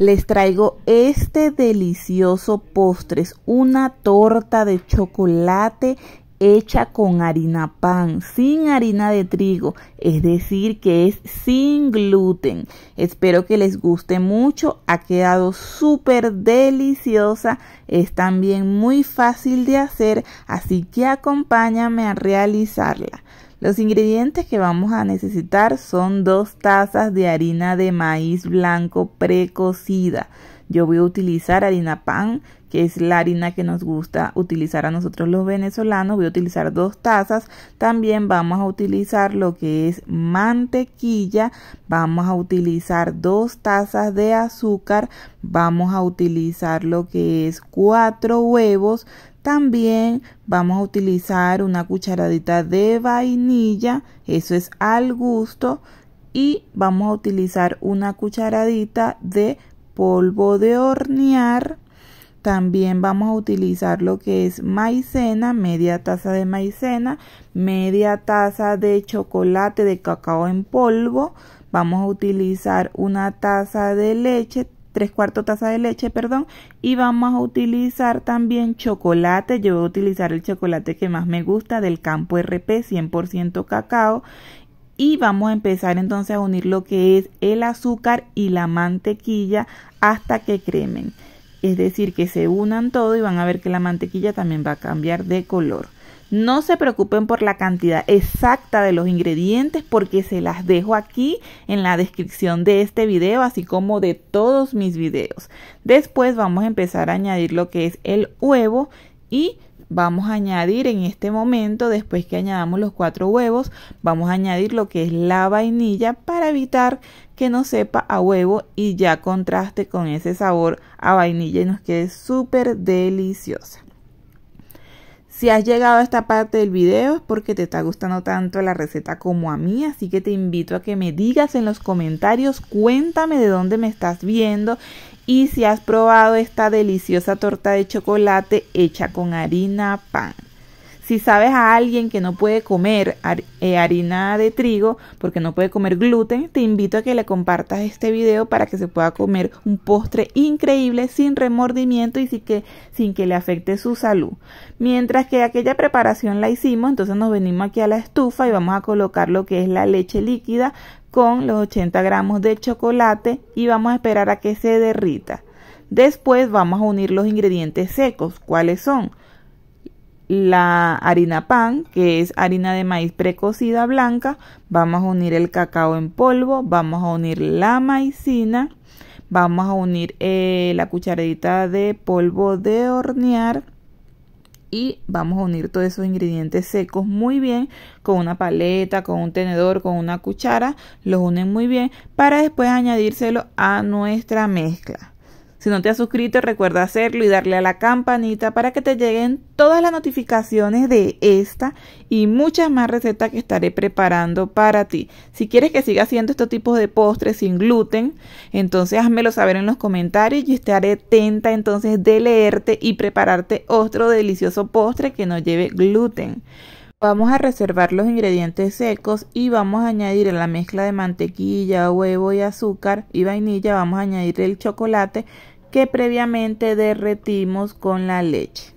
les traigo este delicioso postre. una torta de chocolate hecha con harina pan, sin harina de trigo, es decir, que es sin gluten. Espero que les guste mucho, ha quedado súper deliciosa, es también muy fácil de hacer, así que acompáñame a realizarla. Los ingredientes que vamos a necesitar son dos tazas de harina de maíz blanco precocida, yo voy a utilizar harina pan, que es la harina que nos gusta utilizar a nosotros los venezolanos. Voy a utilizar dos tazas. También vamos a utilizar lo que es mantequilla. Vamos a utilizar dos tazas de azúcar. Vamos a utilizar lo que es cuatro huevos. También vamos a utilizar una cucharadita de vainilla, eso es al gusto, y vamos a utilizar una cucharadita de polvo de hornear. También vamos a utilizar lo que es maicena, media taza de maicena, media taza de chocolate de cacao en polvo. Vamos a utilizar una taza de leche, tres cuartos taza de leche, perdón, y vamos a utilizar también chocolate, yo voy a utilizar el chocolate que más me gusta del campo RP, 100% cacao, y vamos a empezar entonces a unir lo que es el azúcar y la mantequilla hasta que cremen. Es decir, que se unan todo y van a ver que la mantequilla también va a cambiar de color. No se preocupen por la cantidad exacta de los ingredientes porque se las dejo aquí en la descripción de este video, así como de todos mis videos. Después vamos a empezar a añadir lo que es el huevo y vamos a añadir en este momento, después que añadamos los cuatro huevos, vamos a añadir lo que es la vainilla para evitar que no sepa a huevo y ya contraste con ese sabor a vainilla y nos quede súper deliciosa. Si has llegado a esta parte del video es porque te está gustando tanto la receta como a mí, así que te invito a que me digas en los comentarios, cuéntame de dónde me estás viendo y si has probado esta deliciosa torta de chocolate hecha con harina pan. Si sabes a alguien que no puede comer eh, harina de trigo porque no puede comer gluten, te invito a que le compartas este video para que se pueda comer un postre increíble sin remordimiento y sin que, sin que le afecte su salud. Mientras que aquella preparación la hicimos, entonces nos venimos aquí a la estufa y vamos a colocar lo que es la leche líquida con los 80 gramos de chocolate y vamos a esperar a que se derrita. Después vamos a unir los ingredientes secos. ¿Cuáles son? la harina pan, que es harina de maíz precocida blanca, vamos a unir el cacao en polvo, vamos a unir la maicina, vamos a unir eh, la cucharadita de polvo de hornear y vamos a unir todos esos ingredientes secos muy bien con una paleta, con un tenedor, con una cuchara, los unen muy bien para después añadírselo a nuestra mezcla. Si no te has suscrito, recuerda hacerlo y darle a la campanita para que te lleguen todas las notificaciones de esta y muchas más recetas que estaré preparando para ti. Si quieres que siga haciendo estos tipos de postres sin gluten, entonces házmelo saber en los comentarios y estaré atenta entonces de leerte y prepararte otro delicioso postre que no lleve gluten. Vamos a reservar los ingredientes secos y vamos a añadir a la mezcla de mantequilla, huevo y azúcar y vainilla vamos a añadir el chocolate que previamente derretimos con la leche.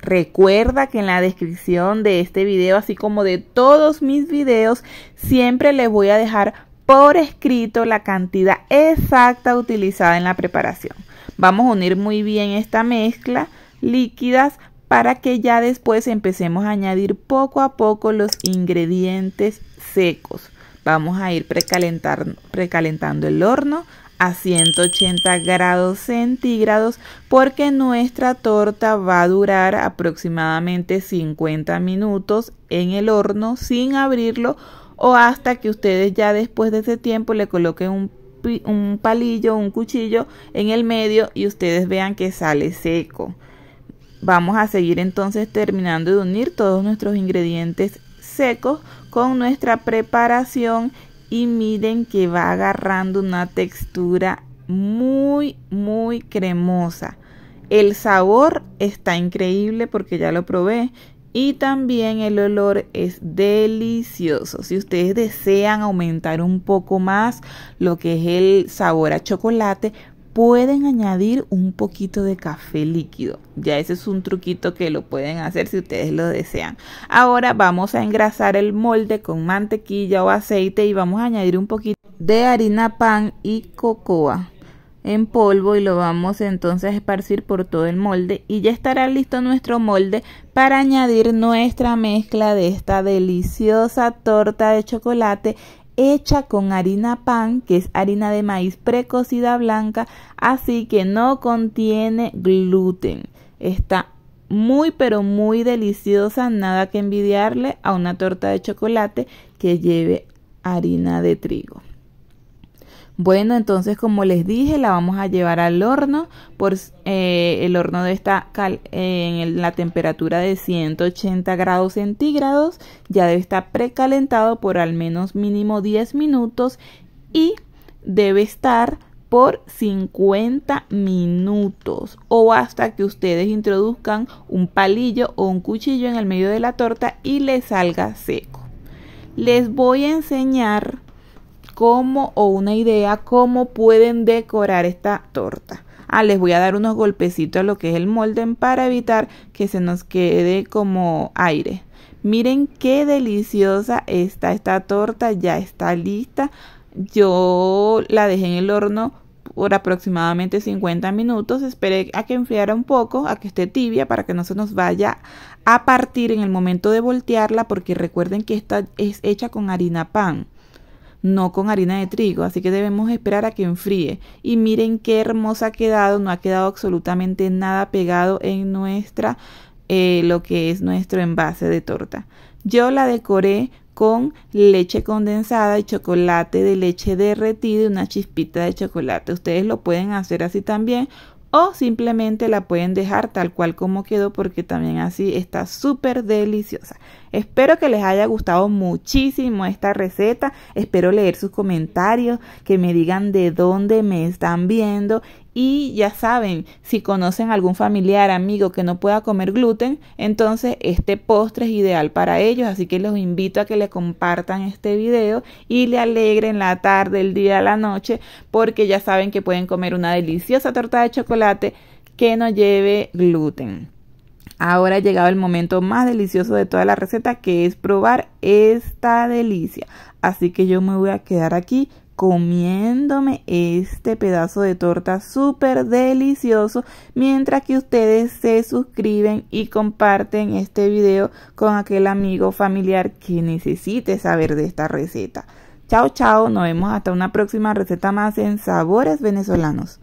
Recuerda que en la descripción de este video, así como de todos mis videos, siempre les voy a dejar por escrito la cantidad exacta utilizada en la preparación. Vamos a unir muy bien esta mezcla líquidas para que ya después empecemos a añadir poco a poco los ingredientes secos. Vamos a ir precalentando el horno a 180 grados centígrados porque nuestra torta va a durar aproximadamente 50 minutos en el horno sin abrirlo o hasta que ustedes ya después de ese tiempo le coloquen un, un palillo, un cuchillo en el medio y ustedes vean que sale seco. Vamos a seguir entonces terminando de unir todos nuestros ingredientes secos con nuestra preparación y miren que va agarrando una textura muy muy cremosa. El sabor está increíble porque ya lo probé y también el olor es delicioso. Si ustedes desean aumentar un poco más lo que es el sabor a chocolate, pueden añadir un poquito de café líquido. Ya ese es un truquito que lo pueden hacer si ustedes lo desean. Ahora vamos a engrasar el molde con mantequilla o aceite y vamos a añadir un poquito de harina pan y cocoa en polvo y lo vamos entonces a esparcir por todo el molde y ya estará listo nuestro molde para añadir nuestra mezcla de esta deliciosa torta de chocolate hecha con harina pan, que es harina de maíz precocida blanca, así que no contiene gluten. Está muy pero muy deliciosa, nada que envidiarle a una torta de chocolate que lleve harina de trigo. Bueno, entonces como les dije, la vamos a llevar al horno. Por, eh, el horno debe estar en la temperatura de 180 grados centígrados. Ya debe estar precalentado por al menos mínimo 10 minutos y debe estar por 50 minutos o hasta que ustedes introduzcan un palillo o un cuchillo en el medio de la torta y le salga seco. Les voy a enseñar cómo o una idea cómo pueden decorar esta torta. Ah, les voy a dar unos golpecitos a lo que es el molde para evitar que se nos quede como aire. Miren qué deliciosa está esta torta, ya está lista. Yo la dejé en el horno por aproximadamente 50 minutos. Esperé a que enfriara un poco, a que esté tibia para que no se nos vaya a partir en el momento de voltearla porque recuerden que esta es hecha con harina pan no con harina de trigo, así que debemos esperar a que enfríe. Y miren qué hermosa ha quedado, no ha quedado absolutamente nada pegado en nuestra, eh, lo que es nuestro envase de torta. Yo la decoré con leche condensada y chocolate de leche derretido y una chispita de chocolate. Ustedes lo pueden hacer así también o simplemente la pueden dejar tal cual como quedó porque también así está súper deliciosa. Espero que les haya gustado muchísimo esta receta, espero leer sus comentarios, que me digan de dónde me están viendo y ya saben, si conocen algún familiar, amigo que no pueda comer gluten, entonces este postre es ideal para ellos. Así que los invito a que le compartan este video y le alegren la tarde, el día, la noche, porque ya saben que pueden comer una deliciosa torta de chocolate que no lleve gluten. Ahora ha llegado el momento más delicioso de toda la receta, que es probar esta delicia. Así que yo me voy a quedar aquí comiéndome este pedazo de torta súper delicioso mientras que ustedes se suscriben y comparten este video con aquel amigo familiar que necesite saber de esta receta. Chao, chao, nos vemos hasta una próxima receta más en Sabores Venezolanos.